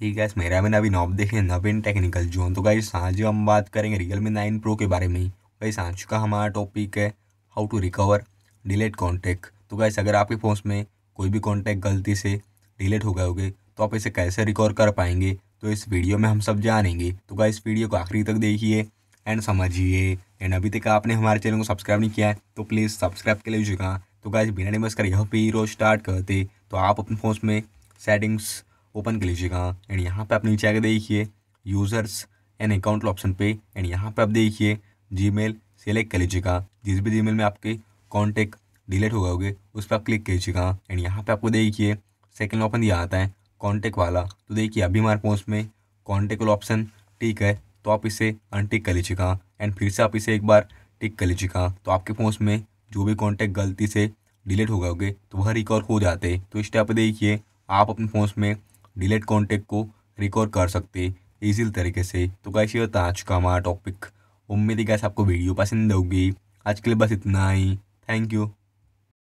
ठीक है मेरा में अभी नॉब देखें नवीन टेक्निकल जोन तो गाइस आज हम बात करेंगे रियल मी नाइन प्रो के बारे में गाइस आज का हमारा टॉपिक है how to recover delete contact तो गाइस अगर आपके फ़ोन में कोई भी कॉन्टैक्ट गलती से डिलीट हो गए होगे तो आप इसे कैसे रिकवर कर पाएंगे तो इस वीडियो में हम सब जानेंगे तो गाइस वीडियो को आखिरी तक देखिए एंड समझिए एंड अभी तक आपने हमारे चैनल को सब्सक्राइब नहीं किया है तो प्लीज़ सब्सक्राइब कर लीजिएगा तो गाइस बिना डिमस कर यह पे रोज स्टार्ट करते तो आप अपने फ़ोन में सेटिंग्स ओपन कर लीजिएगा एंड यहाँ पे आप नीचे आगे देखिए यूज़र्स एंड अकाउंट ऑप्शन पे एंड यहाँ पे आप देखिए जीमेल सेलेक्ट कर लीजिएगा जिस भी जीमेल में आपके कॉन्टेक्ट डिलीट हो गए होंगे उस पर आप क्लिक कीजिएगा एंड यहाँ पे आपको देखिए सेकंड ऑप्शन दिया आता है कॉन्टेक्ट वाला तो देखिए अभी हमारे पास में कॉन्टेक्ट वाला ऑप्शन ठीक है तो आप इसे अनटिक कर लीजिएगा एंड फिर से आप इसे एक बार टिक कर लीजिएगा तो आपके पास में जो भी कॉन्टेक्ट गलती से डिलीट हो गए होंगे तो वह रिकॉर्ड हो जाते तो इस टाइप देखिए आप अपने फोन में डिलेट कॉन्टेक्ट को रिकॉर्ड कर सकते इसी तरीके से तो कैसी होता आज का हमारा टॉपिक उम्मीद है कैसे आपको वीडियो पसंद होगी आज के लिए बस इतना ही थैंक यू